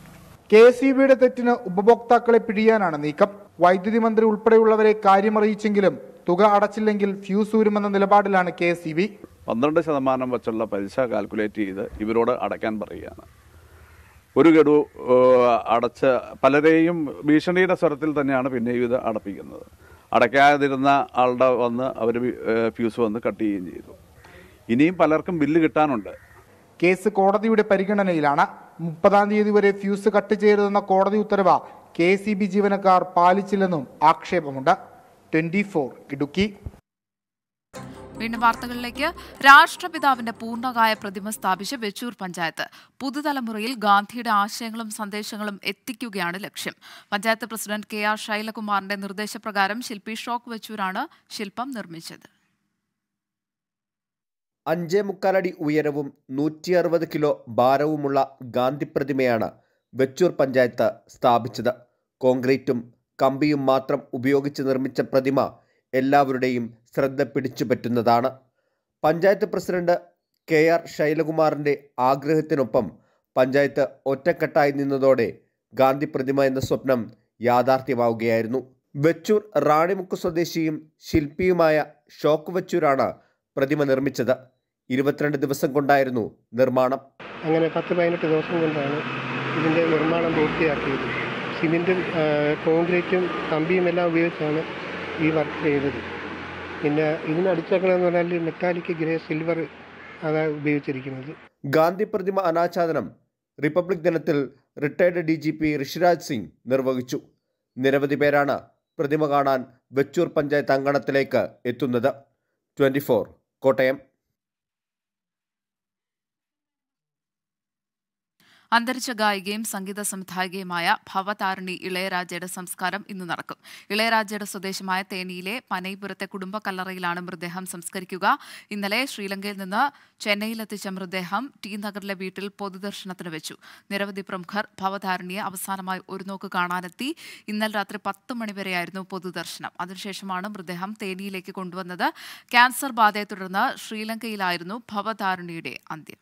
കെ സി ബിയുടെ തെറ്റിന് ഉപഭോക്താക്കളെ പിടിയാനാണ് നീക്കം വൈദ്യുതി മന്ത്രി ഉൾപ്പെടെയുള്ളവരെ കാര്യമറിയിച്ചെങ്കിലും തുക അടച്ചില്ലെങ്കിൽ ഫ്യൂസ് ഊരുമെന്ന നിലപാടിലാണ് കെ സി ബി പന്ത്രണ്ട് ശതമാനം വച്ചുള്ള പലിശ കാൽക്കുലേറ്റ് ചെയ്ത് ഇവരോട് അടയ്ക്കാൻ പറയുകയാണ് ഒരു ഗഡു അടച്ച് പലരെയും ഭീഷണിയുടെ സ്വരത്തിൽ തന്നെയാണ് പിന്നെ ഇത് അടപ്പിക്കുന്നത് അടയ്ക്കാതിരുന്ന ആളുടെ വന്ന് അവർ ഫ്യൂസ് വന്ന് കട്ട് ചെയ്യുകയും ചെയ്തു ഇനിയും പലർക്കും ബില്ല് കിട്ടാനുണ്ട് കേസ് കോടതിയുടെ പരിഗണനയിലാണ് മുപ്പതാം തീയതി വരെ ഫ്യൂസ് കട്ട് ചെയ്യരുതെന്ന കോടതി ഉത്തരവ് കെ ജീവനക്കാർ പാലിച്ചില്ലെന്നും ആക്ഷേപമുണ്ട് ട്വന്റി ഇടുക്കി വീണ്ടും വാർത്തകളിലേക്ക് രാഷ്ട്രപിതാവിന്റെ പൂർണ്ണകായ പ്രതിമ സ്ഥാപിച്ച് വെച്ചൂർ പഞ്ചായത്ത് പുതുതലമുറയിൽ ഗാന്ധിയുടെ ആശയങ്ങളും സന്ദേശങ്ങളും എത്തിക്കുകയാണ് ലക്ഷ്യം പഞ്ചായത്ത് പ്രസിഡന്റ് കെ ആർ ശൈലകുമാറിന്റെ നിർദ്ദേശപ്രകാരം ശില്പി ഷോക്ക് വെച്ചൂരാണ് ശില്പം നിർമ്മിച്ചത് അഞ്ചേ മുക്കാലടി ഉയരവും നൂറ്റി അറുപത് കിലോ ഭാരവുമുള്ള ഗാന്ധി പ്രതിമയാണ് വെച്ചൂർ പഞ്ചായത്ത് സ്ഥാപിച്ചത് കോൺക്രീറ്റും കമ്പിയും മാത്രം ഉപയോഗിച്ച് നിർമ്മിച്ച പ്രതിമ എല്ലാവരുടെയും ശ്രദ്ധ പിടിച്ചു പറ്റുന്നതാണ് പഞ്ചായത്ത് പ്രസിഡന്റ് കെ ആർ ശൈലകുമാറിൻ്റെ ആഗ്രഹത്തിനൊപ്പം പഞ്ചായത്ത് ഒറ്റക്കെട്ടായി നിന്നതോടെ ഗാന്ധി പ്രതിമ എന്ന സ്വപ്നം യാഥാർത്ഥ്യമാവുകയായിരുന്നു വെച്ചൂർ റാണിമുക്ക് സ്വദേശിയും ശില്പിയുമായ ഷോക്ക് വെച്ചൂരാണ് പ്രതിമ നിർമ്മിച്ചത് ഇരുപത്തിരണ്ട് ദിവസം കൊണ്ടായിരുന്നു നിർമ്മാണം അങ്ങനെ പത്ത് പതിനെട്ട് ദിവസം കൊണ്ടാണ് ഇതിൻ്റെ നിർമ്മാണം പൂർത്തിയാക്കിയത് സിമെൻറ്റും കോൺക്രീറ്റും കമ്പിയും എല്ലാം ഉപയോഗിച്ചാണ് ഈ വർക്ക് ചെയ്തത് പിന്നെ അടിച്ചേക്കണമെന്ന് പറഞ്ഞാൽ മെറ്റാലിക് ഗ്രേ സിൽവർ അതാണ് ഉപയോഗിച്ചിരിക്കുന്നത് ഗാന്ധി പ്രതിമ അനാച്ഛാദനം റിപ്പബ്ലിക് ദിനത്തിൽ retired D G P Rishiraj Singh നിർവഹിച്ചു നിരവധി പേരാണ് പ്രതിമ കാണാൻ വെച്ചൂർ പഞ്ചായത്ത് അങ്കണത്തിലേക്ക് എത്തുന്നത് ട്വൻറ്റി കോട്ടയം അന്തരിച്ച ഗായികയും സംഗീത സംവിധായികയുമായ ഭവതാരിണി ഇളയരാജയുടെ സംസ്കാരം ഇന്ന് നടക്കും ഇളയരാജയുടെ സ്വദേശമായ തേനിയിലെ പനൈപുരത്തെ കുടുംബ കല്ലറയിലാണ് മൃതദേഹം സംസ്കരിക്കുക ഇന്നലെ ശ്രീലങ്കയിൽ നിന്ന് ചെന്നൈയിലെത്തിച്ച മൃതദേഹം ടി നഗറിലെ വീട്ടിൽ പൊതുദർശനത്തിന് വെച്ചു നിരവധി പ്രമുഖർ ഭവതാരണിയെ അവസാനമായി ഒരു നോക്ക് കാണാനെത്തി ഇന്നലെ രാത്രി പത്ത് മണിവരെയായിരുന്നു പൊതുദർശനം അതിനുശേഷമാണ് മൃതദേഹം തേനിയിലേക്ക് കൊണ്ടുവന്നത് ക്യാൻസർ ബാധയെ തുടർന്ന് ശ്രീലങ്കയിലായിരുന്നു ഭവതാരിണിയുടെ അന്ത്യം